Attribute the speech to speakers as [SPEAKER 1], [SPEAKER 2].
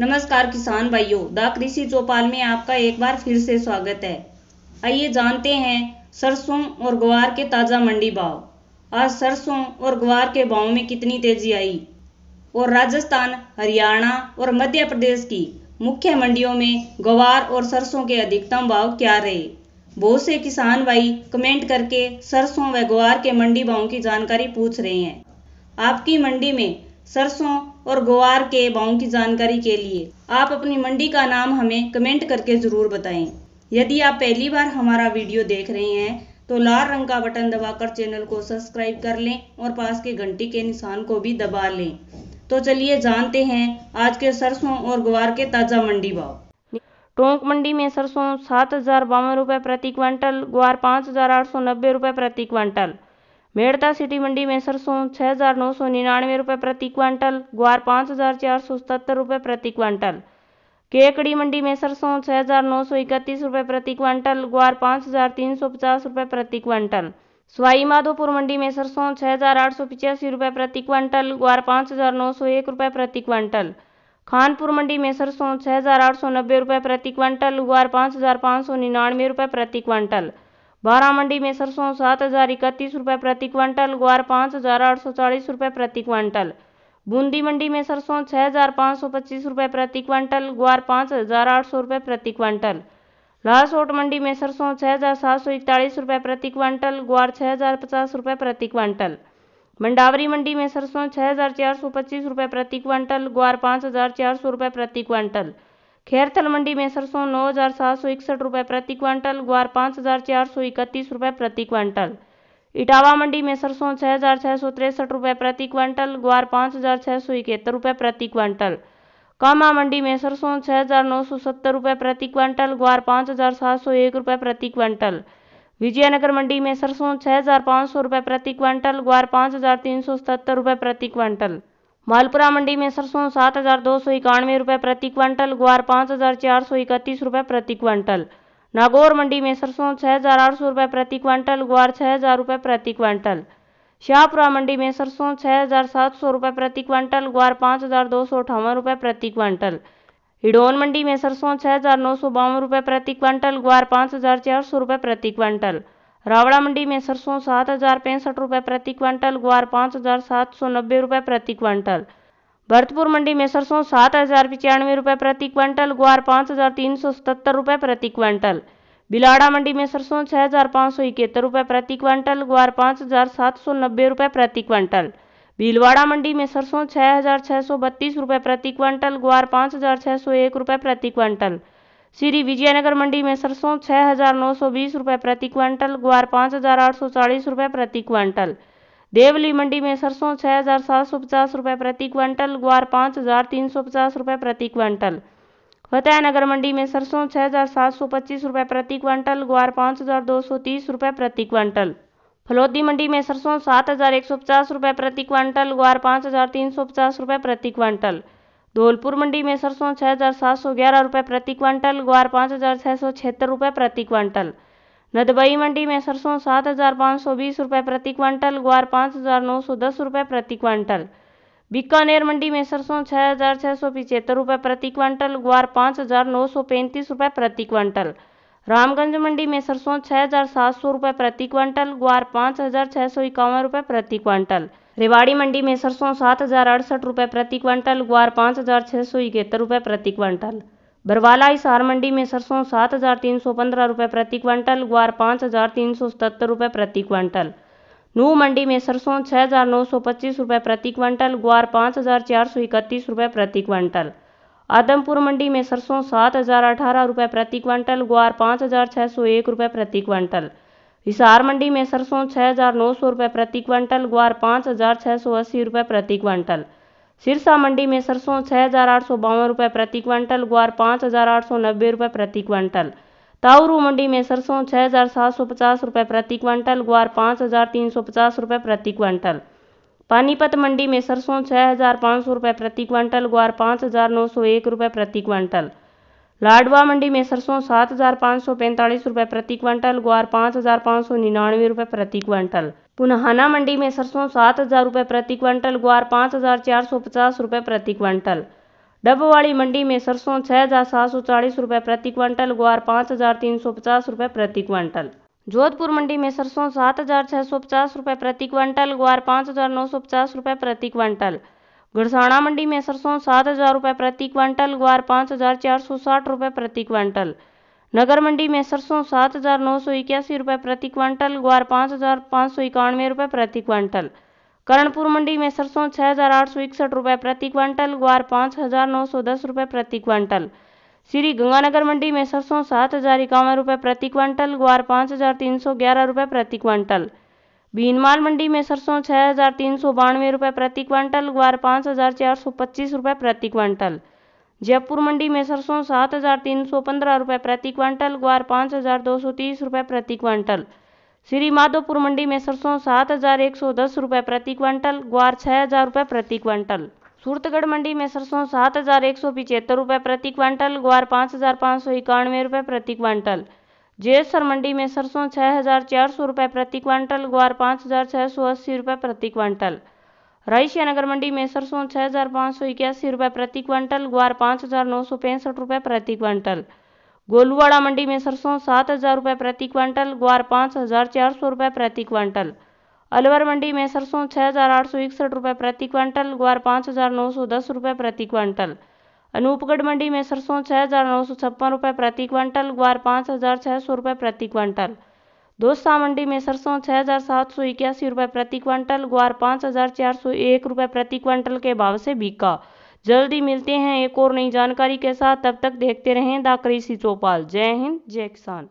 [SPEAKER 1] नमस्कार किसान भाइयों द कृषि चौपाल में आपका एक बार फिर से स्वागत है आइए जानते हैं सरसों और ग्वार के ताज़ा मंडी भाव आज सरसों और ग्वार के भाव में कितनी तेजी आई और राजस्थान हरियाणा और मध्य प्रदेश की मुख्य मंडियों में ग्वार और सरसों के अधिकतम भाव क्या रहे बहुत से किसान भाई कमेंट करके सरसों व ग्वार के मंडी भाव की जानकारी पूछ रहे हैं आपकी मंडी में सरसों और गुवार के भाव की जानकारी के लिए आप अपनी मंडी का नाम हमें कमेंट करके ज़रूर बताएं यदि आप पहली बार हमारा वीडियो देख रहे हैं तो लाल रंग का बटन दबाकर चैनल को सब्सक्राइब कर लें और पास के घंटी के निशान को भी दबा लें तो चलिए जानते हैं आज के सरसों और गुवार के ताज़ा मंडी भाव टोंक मंडी में सरसों सात हज़ार बावन रुपये प्रति क्विंटल ग्वार पाँच हज़ार आठ सौ नब्बे रुपये प्रति क्विंटल मेड़ता सिटी मंडी में सरसों छः हजार नौ सौ निन्यानवे रुपये प्रति क्विंटल ग्वार पाँच हजार चार सौ सतहत्तर रुपये प्रति क्विंटल केकड़ी मंडी में सरसों छः हजार नौ सौ इकतीस रुपये प्रति क्विंटल ग्वार पाँच हजार तीन सौ पचास रुपये प्रति क्विंटल स्वाई माधोपुर मंडी में सरसों छः हजार आठ सौ पिचासी रुपये प्रति क्विंटल ग्वार पाँच हजार नौ सौ एक रुपये प्रति क्विंटल खानपुर मंडी में सरसों छः हजार आठ सौ नब्बे रुपये प्रति क्विंटल ग्वार पाँच हजार पाँच सौ निन्यानवे रुपये प्रति क्विंटल बारह मंडी में सरसों सात हजार इकतीस रुपये प्रति क्विंटल ग्वार पाँच हजार आठ सौ चालीस रुपये प्रति क्विंटल बूंदी मंडी में सरसों छः हजार पाँच सौ पच्चीस रुपये प्रति क्विंटल ग्वार पाँच हजार आठ सौ रुपये प्रति क्विंटल लाहौट मंडी में सरसों छः हजार सात सौ इकतालीस रुपये प्रति क्विंटल ग्वार छः हजार पचास रुपये प्रति क्विंटल मंडावरी मंडी में सरसों छः हजार चार सौ पच्चीस रुपये प्रति क्विंटल ग्वार पाँच हजार चार सौ रुपये प्रति क्विंटल खेरथल मंडी में सरसों नौ हजार सात सौ इकसठ रुपये प्रति क्वांटल ग्वार पाँच हजार चार सौ इकतीस रुपये प्रति क्वांटल इटावा मंडी में सरसों छः हजार छः सौ तिरसठ रुपये प्रति क्विंटल ग्वार पाँच हजार छः सौ इकहत्तर रुपये प्रति क्वांटल कामा मंडी में सरसों छः हजार नौ सौ सत्तर रुपये प्रति क्वांटल ग्वार पाँच हजार सात सौ एक रुपये प्रति क्विंटल विजयनगर मंडी में सरसों छः हजार पाँच सौ रुपये प्रति क्वांटल ग्वार पाँच हजार तीन सौ सतहत्तर रुपये प्रति क्वांटल मालपुरा मंडी में सरसों सात हजार दो सौ इक्यानवे रुपये प्रति क्विंटल ग्वार पाँच हजार चार सौ इकतीस रुपये प्रति क्विंटल नागौर मंडी में सरसों छः हजार आठ सौ रुपये प्रति क्विंटल ग्वार छः हजार रुपये प्रति क्विंटल शाहपुरा मंडी में सरसों छः हजार सात सौ रुपये प्रति क्विंटल ग्वार पाँच हजार दो सौ अठावन रुपये प्रति क्विंटल हिडोन मंडी में सरसों छः हजार नौ सौ बावन रुपये प्रति क्विंटल ग्वार पाँच हजार चार सौ रुपये प्रति क्विंटल रावड़ा मंडी में सरसों सात हजार पैंसठ रुपये प्रति क्विंटल ग्वार पाँच हजार सात सौ नब्बे रुपये प्रति क्विंटल भरतपुर मंडी में सरसों सात हजार पचानवे रुपये प्रति क्विंटल ग्वार पाँच हजार तीन सौ सतहत्तर रुपये प्रति क्विंटल बिलाड़ा मंडी में सरसों छः हजार पाँच सौ इकहत्तर रुपये प्रति क्विंटल ग्वार पाँच हजार सात सौ नब्बे रुपये प्रति क्विंटल भीलवाड़ा मंडी में सरसों छः हजार छः सौ बत्तीस रुपये प्रति क्विंटल ग्वार पाँच हजार छः सौ एक रुपये प्रति क्विंटल श्री विजयनगर मंडी में सरसों छः हजार नौ सौ बीस रुपये प्रति क्विंटल ग्वार पाँच हजार आठ सौ चालीस रुपये प्रति क्वांटल देवली मंडी में सरसों छः हजार सात सौ पचास रुपये प्रति क्विंटल ग्वार पाँच हजार तीन सौ पचास रुपये प्रति क्वांटल नगर मंडी में सरसों छः हजार सात सौ पच्चीस रुपये प्रति क्वांटल ग्वार पाँच हजार दो सौ तीस रुपये प्रति क्वांटल फलौदी मंडी में सरसों सात हजार एक सौ पचास रुपये प्रति क्वांटल ग्वार पाँच हजार तीन सौ पचास रुपये प्रति क्वांटल धौलपुर मंडी में सरसों छः हजार सात सौ ग्यारह रुपये प्रति क्वांटल ग्वार पाँच हजार छः सौ छिहत्तर रुपये प्रति क्वांटल नदबई मंडी में सरसों सात हजार पाँच सौ बीस रुपये प्रति क्वांटल ग्वार पाँच हजार नौ सौ दस रुपये प्रति क्वांटल बीकानेर मंडी में सरसों छः हजार छः सौ पिचहत्तर रुपये प्रति क्वांटल ग्वार पाँच हजार नौ सौ पैंतीस रुपये प्रति क्वांटल रामगंज मंडी में सरसों छः हजार सात सौ रुपये प्रति क्वांटल ग्वार पाँच हजार छः सौ इक्यावन रुपये प्रति क्वांटल रेवाड़ी मंडी में सरसों सात हजार अड़सठ रुपये प्रति क्वांटल ग्वार पाँच हजार छः सौ इकहत्तर रुपये प्रति क्वांटल बरवाला हिसार मंडी में सरसों सात हजार तीन सौ पंद्रह रुपये प्रति क्वांटल ग्वार पाँच हजार तीन सौ सतहत्तर रुपये प्रति क्वांटल नू मंडी में सरसों छः हजार नौ सौ पच्चीस रुपये प्रति क्विंटल ग्वार पाँच हजार चार सौ इकतीस रुपये प्रति क्वांटल आदमपुर मंडी में सरसों सात हजार अठारह रुपये प्रति क्विंटल ग्वार पाँच हजार छः सौ एक रुपये प्रति क्विंटल हिसार मंडी में सरसों छः हजार नौ सौ रुपये प्रति क्विंटल ग्वार पाँच हजार छः सौ अस्सी रुपये प्रति क्विंटल सिरसा मंडी में सरसों छः हजार आठ सौ बावन रुपये प्रति क्विंटल ग्वार पाँच हजार आठ सौ नब्बे रुपये प्रति क्विंटल ताउरू मंडी में सरसों छः हजार सात सौ पचास रुपये प्रति क्विंटल ग्वार पाँच हजार तीन सौ पचास रुपये प्रति क्विंटल पानीपत मंडी में सरसों छः हजार पाँच सौ रुपये प्रति क्विंटल ग्वार पाँच हजार नौ सौ एक रुपये प्रति क्विंटल लाडवा मंडी में सरसों सात हजार पाँच सौ पैंतालीस रुपये प्रति क्विंटल ग्वार पाँच हजार पाँच सौ निन्यानवे रुपये प्रति क्विंटल पुनहाना मंडी में सरसों सात हजार रुपये प्रति क्विंटल ग्वार पाँच हजार चार सौ पचास रुपये प्रति क्विंटल डबवाड़ी मंडी में सरसों छः हजार सात सौ चालीस रुपये प्रति क्विंटल ग्वार पाँच हजार तीन सौ पचास रुपये प्रति क्विंटल जोधपुर मंडी में सरसों सात हजार छः सौ पचास रुपये प्रति क्विंटल ग्वार पाँच हजार नौ सौ पचास रुपये प्रति क्विंटल गढ़साणा मंडी में सरसों सात हजार रुपये प्रति क्विंटल ग्वार पाँच हजार चार सौ साठ रुपये प्रति क्विंटल नगर मंडी में सरसों सात हजार नौ सौ इक्यासी रुपये प्रति क्विंटल ग्वार पाँच हजार पाँच सौ इक्यानवे रुपये प्रति क्विंटल करणपुर मंडी में सरसों छः हजार आठ सौ इकसठ रुपये प्रति क्विंटल ग्वार पाँच हजार नौ सौ दस रुपये प्रति क्विंटल श्री गंगानगर मंडी में सरसों सात हजार इक्यावन रुपये प्रति क्वांटल ग्वार पाँच हजार तीन सौ ग्यारह रुपये प्रति क्वांटल भीनमाल मंडी में सरसों छः हजार तीन सौ बानवे रुपये प्रति क्वांटल ग्वार पाँच हजार चार सौ पच्चीस रुपये प्रति क्वांटल जयपुर मंडी में सरसों सात हजार तीन सौ पंद्रह रुपये प्रति क्वांटल ग्वार पाँच हजार दो सौ तीस रुपये प्रति क्वांटल श्री माधोपुर मंडी में सरसों सात हजार एक सौ दस रुपये प्रति क्वांटल ग्वार छः हजार रुपये प्रति क्वांटल सूरतगढ़ मंडी में सरसों सात हज़ार एक सौ पिचहत्तर रुपये प्रति क्वांटल ग्वार पाँच हज़ार पाँच सौ इक्यानवे रुपये प्रति क्वांटल जेसर मंडी में सरसों छः हज़ार चार सौ रुपये प्रति क्वांटल ग्वार पाँच हज़ार छः सौ अस्सी रुपये प्रति क्वांटल रायसिया नगर मंडी में सरसों छः हज़ार पाँच सौ इक्यासी रुपये प्रति क्वांटल ग्वार पाँच हज़ार नौ सौ पैंसठ रुपये प्रति क्वांटल गोलुवाड़ा मंडी में सरसों सात हज़ार रुपये प्रति क्वांटल ग्वार पाँच हज़ार चार सौ रुपये प्रति क्वांटल अलवर मंडी में सरसों छः हजार आठ सौ इकसठ रुपये प्रति क्वांटल ग्वार पाँच हजार नौ सौ दस रुपये प्रति क्वांटल अनूपगढ़ मंडी में सरसों छः हजार नौ सौ छप्पन रुपये प्रति क्वांटल ग्वार पाँच हजार छः सौ रुपये प्रति क्वांटल दोसा मंडी में सरसों छः हजार सात सौ इक्यासी रुपये प्रति क्वांटल ग्वार पाँच हजार चार सौ एक रुपये प्रति क्वांटल के भाव से बिका जल्दी मिलते हैं एक और नई जानकारी के साथ तब तक देखते रहें द कृषि चौपाल जय हिंद जय किसान